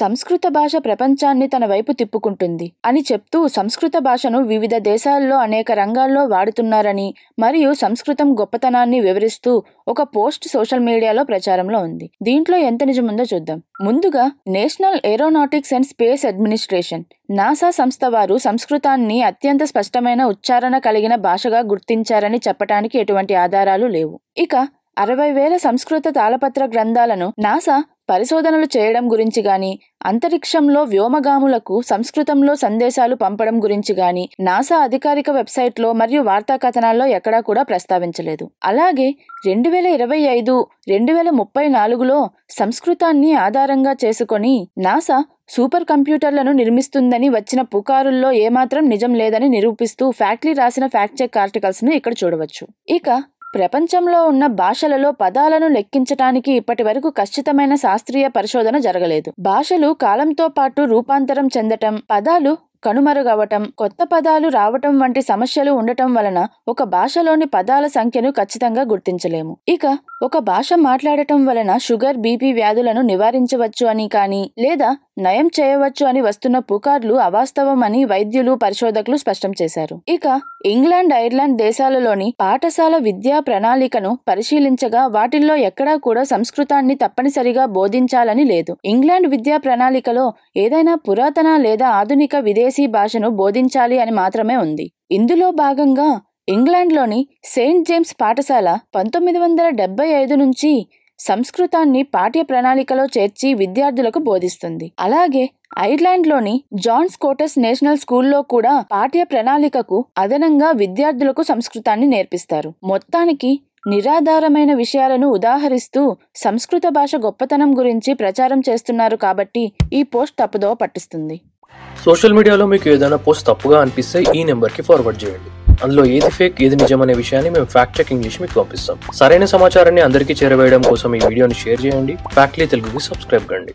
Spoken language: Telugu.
సంస్కృత భాష ప్రపంచాన్ని తన వైపు తిప్పుకుంటుంది అని చెప్తూ సంస్కృత భాషను వివిధ దేశాల్లో అనేక రంగాల్లో వాడుతున్నారని మరియు సంస్కృతం గొప్పతనాన్ని వివరిస్తూ ఒక పోస్ట్ సోషల్ మీడియాలో ప్రచారంలో ఉంది దీంట్లో ఎంత నిజముందో చూద్దాం ముందుగా National Aeronautics and Space Administration NASA సంస్థ వారు సంస్కృతాన్ని అత్యంత స్పష్టమైన ఉచ్చారణ కలిగిన భాషగా గుర్తించారని చెప్పటానికి ఎటువంటి ఆధారాలు లేవు ఇక అరవై వేల సంస్కృత తాళపత్ర గ్రంథాలను నాసా పరిశోధనలు చేయడం గురించి గాని అంతరిక్షంలో వ్యోమగాములకు సంస్కృతంలో సందేశాలు పంపడం గురించి గాని నాసా అధికారిక వెబ్సైట్లో మరియు వార్తా కథనాల్లో ఎక్కడా కూడా ప్రస్తావించలేదు అలాగే రెండు వేల ఇరవై ఐదు రెండు వేల ముప్పై నాలుగులో సంస్కృతాన్ని ఆధారంగా చేసుకొని నాసా సూపర్ కంప్యూటర్లను నిర్మిస్తుందని వచ్చిన పుకారుల్లో ఏమాత్రం నిజం లేదని నిరూపిస్తూ ఫ్యాక్ట్లీ రాసిన ఫ్యాక్ట్ చెక్ ఆర్టికల్స్ను ఇక్కడ చూడవచ్చు ఇక ప్రపంచంలో ఉన్న భాషలలో పదాలను లెక్కించటానికి ఇప్పటి వరకు ఖచ్చితమైన శాస్త్రీయ పరిశోధన జరగలేదు భాషలు కాలంతో పాటు రూపాంతరం చెందటం పదాలు కనుమరుగవటం కొత్త పదాలు రావటం వంటి సమస్యలు ఉండటం వలన ఒక భాషలోని పదాల సంఖ్యను ఖచ్చితంగా గుర్తించలేము ఇక ఒక భాష మాట్లాడటం వలన షుగర్ బీపీ వ్యాధులను నివారించవచ్చు అని కానీ లేదా నయం చేయవచ్చు అని వస్తున్న పుకార్లు అవాస్తవమని వైద్యులు పరిశోధకులు స్పష్టం చేశారు ఇక ఇంగ్లాండ్ ఐర్లాండ్ దేశాలలోని పాఠశాల విద్యా ప్రణాళికను పరిశీలించగా వాటిల్లో ఎక్కడా కూడా సంస్కృతాన్ని తప్పనిసరిగా బోధించాలని లేదు ఇంగ్లాండ్ విద్యా ప్రణాళికలో ఏదైనా పురాతన లేదా ఆధునిక విదేశీ భాషను బోధించాలి అని మాత్రమే ఉంది ఇందులో భాగంగా ఇంగ్లాండ్లోని సెయింట్ జేమ్స్ పాఠశాల పంతొమ్మిది వందల డెబ్బై ఐదు నుంచి సంస్కృతాన్ని పాఠ్య ప్రణాళికలో చేర్చి విద్యార్థులకు బోధిస్తుంది అలాగే ఐర్లాండ్లోని జాన్స్ కోటస్ నేషనల్ స్కూల్లో కూడా పాఠ్య ప్రణాళికకు అదనంగా విద్యార్థులకు సంస్కృతాన్ని నేర్పిస్తారు మొత్తానికి నిరాధారమైన విషయాలను ఉదాహరిస్తూ సంస్కృత భాష గొప్పతనం గురించి ప్రచారం చేస్తున్నారు కాబట్టి ఈ పోస్ట్ తప్పుదోవ పట్టిస్తుంది సోషల్ మీడియాలో మీకు ఏదైనా పోస్ట్ తప్పుగా అనిపిస్తే ఈ నెంబర్కి ఫార్వర్డ్ చేయండి అందులో ఏది ఫేక్ ఏది నిజం అనే విషయాన్ని మేము ఫ్యాక్ట్ చెకింగ్ చేసి మీకు పంపిస్తాం సరైన సమాచారాన్ని అందరికీ చేరవేయడం కోసం ఈ వీడియోని షేర్ చేయండి ఫ్యాక్ట్లీ తెలుగుకి సబ్స్క్రైబ్ కండి